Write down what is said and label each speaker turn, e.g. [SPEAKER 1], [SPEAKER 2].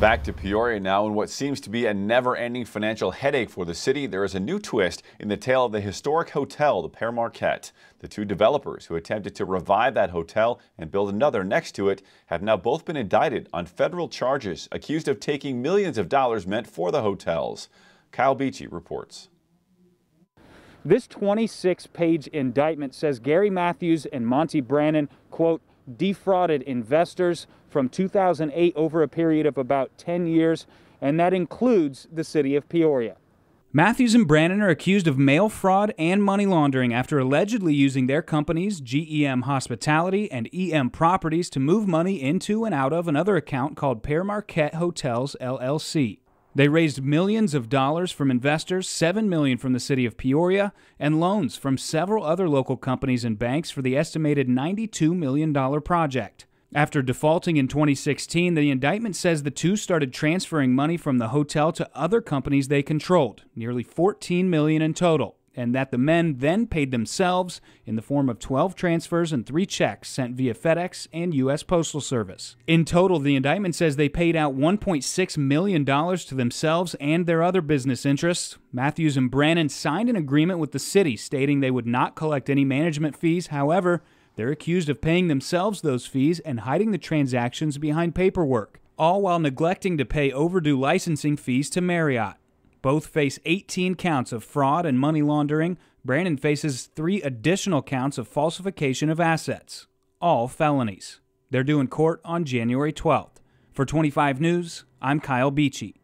[SPEAKER 1] Back to Peoria now, in what seems to be a never ending financial headache for the city, there is a new twist in the tale of the historic hotel, the Père Marquette. The two developers who attempted to revive that hotel and build another next to it have now both been indicted on federal charges, accused of taking millions of dollars meant for the hotels. Kyle Beachy reports.
[SPEAKER 2] This 26 page indictment says Gary Matthews and Monty Brannon, quote, defrauded investors from 2008 over a period of about 10 years, and that includes the city of Peoria. Matthews and Brannon are accused of mail fraud and money laundering after allegedly using their companies, GEM Hospitality and EM Properties, to move money into and out of another account called Per Marquette Hotels LLC. They raised millions of dollars from investors, 7 million from the city of Peoria, and loans from several other local companies and banks for the estimated $92 million project. After defaulting in 2016, the indictment says the two started transferring money from the hotel to other companies they controlled, nearly 14 million in total and that the men then paid themselves in the form of 12 transfers and three checks sent via FedEx and U.S. Postal Service. In total, the indictment says they paid out $1.6 million to themselves and their other business interests. Matthews and Brannon signed an agreement with the city stating they would not collect any management fees. However, they're accused of paying themselves those fees and hiding the transactions behind paperwork, all while neglecting to pay overdue licensing fees to Marriott. Both face 18 counts of fraud and money laundering. Brandon faces three additional counts of falsification of assets, all felonies. They're due in court on January 12th. For 25 News, I'm Kyle Beachy.